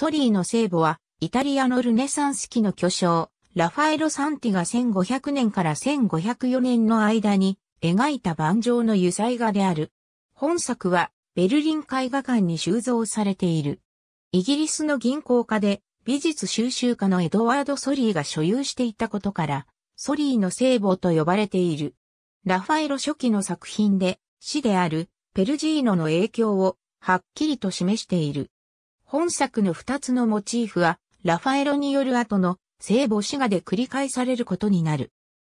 ソリーの聖母は、イタリアのルネサンス期の巨匠、ラファエロ・サンティが1500年から1504年の間に描いた盤上の油彩画である。本作はベルリン絵画館に収蔵されている。イギリスの銀行家で美術収集家のエドワード・ソリーが所有していたことから、ソリーの聖母と呼ばれている。ラファエロ初期の作品で、死であるペルジーノの影響をはっきりと示している。本作の二つのモチーフは、ラファエロによる後の聖母子画で繰り返されることになる。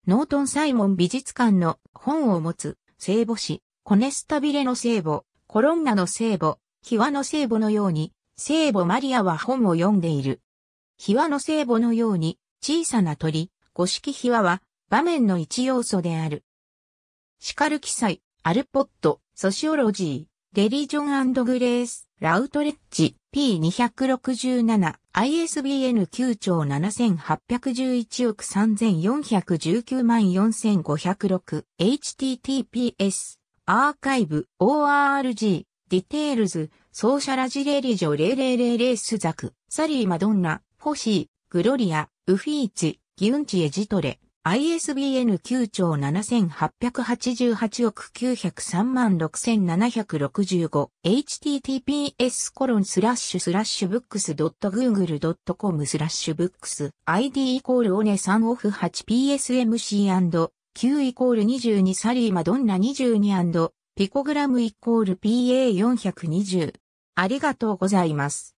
ノートン・サイモン美術館の本を持つ聖母子、コネスタビレの聖母、コロンナの聖母、ヒワの聖母のように、聖母マリアは本を読んでいる。ヒワの聖母のように、小さな鳥、五色ヒワは、場面の一要素である。シカル記載、アルポット、ソシオロジー。レリジョングレース、ラウトレッジ、P267、ISBN 9兆7811億3419万4506、https、アーカイブ、org、ディテールズ、ソーシャラジレリジョ0000スザク、サリーマドンナ、フォシー、グロリア、ウフィーチ、ギュンチエジトレ、ISBN 9兆7888億903万 6765https コロンスラッシュスラッシュブックス .google.com スラッシュブックス ID イコールオネ3オフ 8PSMC&Q イコール22サリーマドンナ22ピコグラムイコール PA420 ありがとうございます。